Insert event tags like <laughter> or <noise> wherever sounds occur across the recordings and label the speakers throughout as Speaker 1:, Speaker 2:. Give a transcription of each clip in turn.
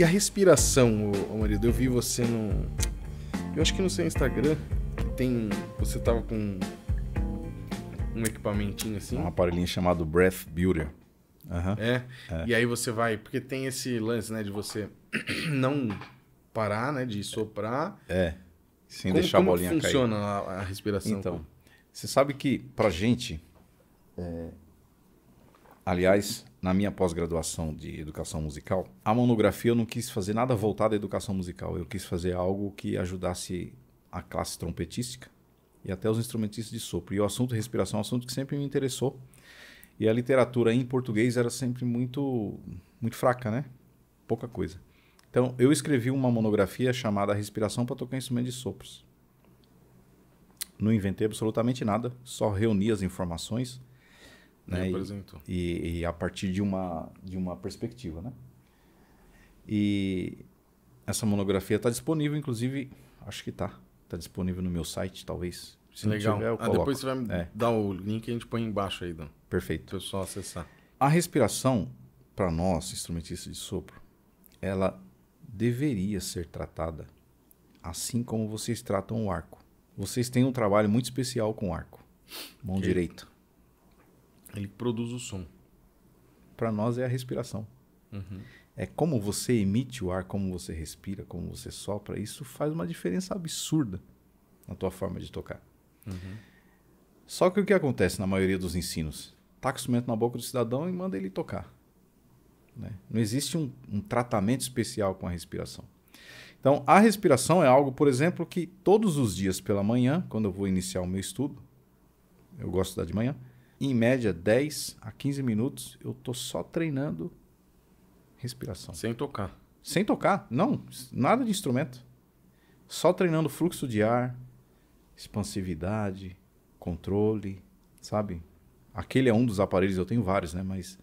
Speaker 1: E a respiração, ô, marido, eu vi você no. Eu acho que no seu Instagram tem. Você tava com um equipamentinho assim. Um
Speaker 2: aparelhinho chamado Breath Builder. Uhum. É? é.
Speaker 1: E aí você vai. Porque tem esse lance, né, de você <clears throat> não parar, né? De soprar.
Speaker 2: É. Sem como, deixar a bolinha cair, cair. funciona a, a respiração? Então, você sabe que pra gente. É Aliás, na minha pós-graduação de educação musical, a monografia eu não quis fazer nada voltado à educação musical. Eu quis fazer algo que ajudasse a classe trompetística e até os instrumentistas de sopro. E o assunto respiração é um assunto que sempre me interessou. E a literatura em português era sempre muito, muito fraca, né? Pouca coisa. Então, eu escrevi uma monografia chamada Respiração para Tocar Instrumento de Sopros. Não inventei absolutamente nada, só reuni as informações né? E, e, a partir de uma, de uma perspectiva, né? E essa monografia está disponível, inclusive, acho que está. Está disponível no meu site, talvez. Se Legal. Tiver, ah, depois você vai é.
Speaker 1: dar o link que a gente põe embaixo aí, Dan.
Speaker 2: Perfeito. O pessoal acessar. A respiração, para nós, instrumentistas de sopro, ela deveria ser tratada assim como vocês tratam o arco. Vocês têm um trabalho muito especial com o arco, mão direita. Ele produz o som. Para nós é a respiração. Uhum. É como você emite o ar, como você respira, como você sopra. Isso faz uma diferença absurda na tua forma de tocar. Uhum. Só que o que acontece na maioria dos ensinos? Taca tá o instrumento na boca do cidadão e manda ele tocar. Né? Não existe um, um tratamento especial com a respiração. Então, a respiração é algo, por exemplo, que todos os dias pela manhã, quando eu vou iniciar o meu estudo, eu gosto de dar de manhã, em média 10 a 15 minutos, eu tô só treinando respiração. Sem tocar. Sem tocar, não, nada de instrumento. Só treinando fluxo de ar, expansividade, controle, sabe? Aquele é um dos aparelhos, eu tenho vários, né? Mas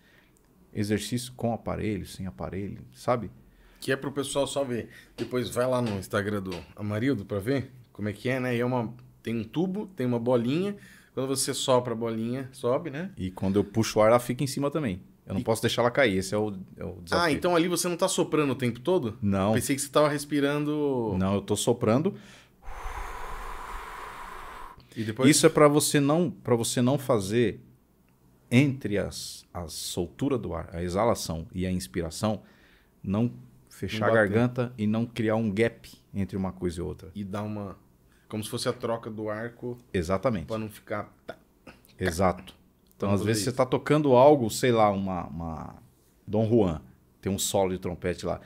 Speaker 2: exercício com aparelho, sem aparelho, sabe? Que é pro
Speaker 1: pessoal só ver. Depois vai lá no Instagram do Amarildo para ver como é que é, né? E é uma tem um tubo, tem uma bolinha, quando você sopra a bolinha, sobe, né?
Speaker 2: E quando eu puxo o ar, ela fica em cima também. Eu não e... posso deixar ela cair, esse é o, é o, desafio. Ah,
Speaker 1: então ali você não está soprando o
Speaker 2: tempo todo? Não. Pensei que você estava respirando. Não, eu estou soprando. E depois... Isso é para você não para você não fazer entre as, a soltura do ar, a exalação e a inspiração, não fechar não a garganta e não criar um gap entre uma coisa e outra. E dar uma como se
Speaker 1: fosse a troca do arco. Exatamente. Para não ficar. Tá.
Speaker 2: Exato. Então, às vezes, isso. você está tocando algo, sei lá, uma, uma. Dom Juan. Tem um solo de trompete lá.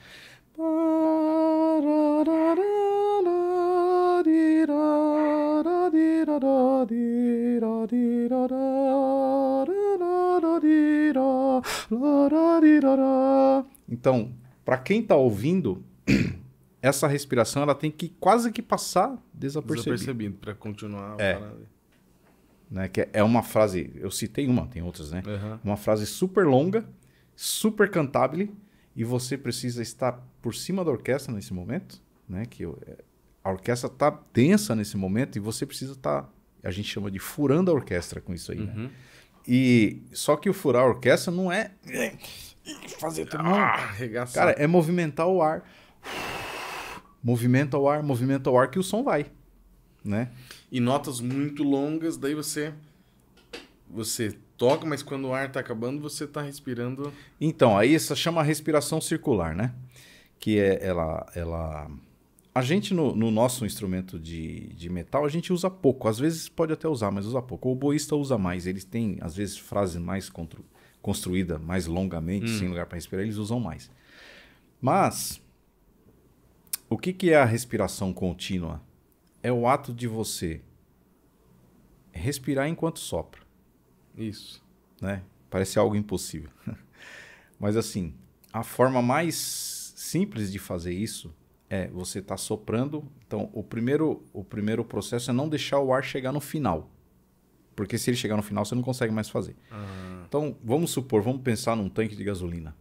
Speaker 2: Então, para quem está ouvindo, essa respiração ela tem que quase que passar desapercebido. Desapercebido
Speaker 1: para continuar. É.
Speaker 2: Né, que é uma frase, eu citei uma, tem outras, né? Uhum. Uma frase super longa, super cantável e você precisa estar por cima da orquestra nesse momento, né? Que a orquestra tá tensa nesse momento e você precisa estar, tá, a gente chama de furando a orquestra com isso aí, uhum. né? E só que o furar a orquestra não é
Speaker 1: fazer tudo, ah, cara, é
Speaker 2: movimentar o ar movimento ao ar, movimento ao ar, que o som vai. Né?
Speaker 1: E notas muito longas, daí você você toca, mas quando o ar está acabando, você está respirando.
Speaker 2: Então, aí isso chama respiração circular, né? Que é ela. ela... A gente, no, no nosso instrumento de, de metal, a gente usa pouco. Às vezes pode até usar, mas usa pouco. O oboísta usa mais. Eles têm, às vezes, frase mais constru... construída, mais longamente, hum. sem lugar para respirar, eles usam mais. Mas o que, que é a respiração contínua? É o ato de você respirar enquanto sopra. Isso. Né? Parece algo impossível. <laughs> Mas assim, a forma mais simples de fazer isso é você estar tá soprando. Então, o primeiro, o primeiro processo é não deixar o ar chegar no final. Porque se ele chegar no final, você não consegue mais fazer. Uhum. Então, vamos supor, vamos pensar num tanque de gasolina.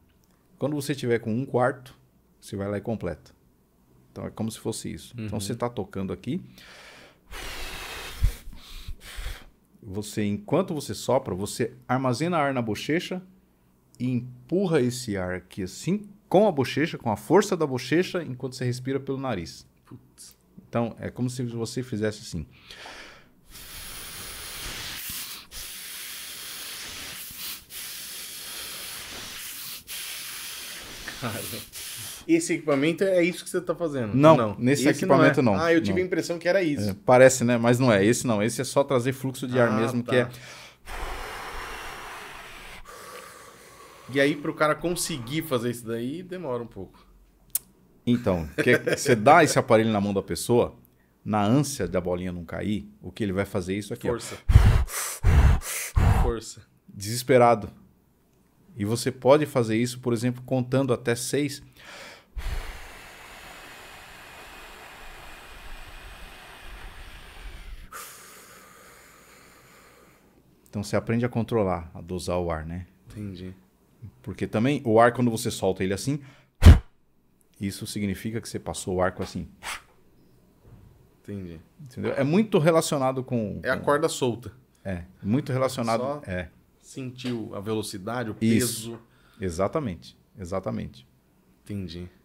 Speaker 2: Quando você tiver com um quarto, você vai lá e completa. Então é como se fosse isso. Então, uhum. Então você está tocando aqui. Você, enquanto você sopra, você armazena ar na bochecha e empurra esse ar aqui assim com a bochecha, com a força da bochecha, enquanto você respira pelo nariz. Putz. Então é como se você fizesse assim. Cara
Speaker 1: esse equipamento é isso que você está fazendo. Não, não. nesse esse equipamento não, é. não, Ah, eu tive não. a impressão que era isso. É,
Speaker 2: parece, né? Mas não é. Esse não. Esse é só trazer fluxo de ah, ar mesmo, tá. que é.
Speaker 1: E aí, para o cara conseguir fazer isso daí, demora um pouco.
Speaker 2: Então, você dá esse aparelho na mão da pessoa, na ânsia da bolinha não cair, o que ele vai fazer é isso aqui. Força. Ó. Força. Desesperado. E você pode fazer isso, por exemplo, contando até seis. Então você aprende a controlar, a dosar o ar, né? Entendi. Porque também o ar, quando você solta ele assim, isso significa que você passou o arco assim. Entendi. Entendeu? É muito relacionado com. É com... a corda solta. É. Muito relacionado. Só é. Sentiu a velocidade, o peso. Exatamente. Exatamente. Entendi.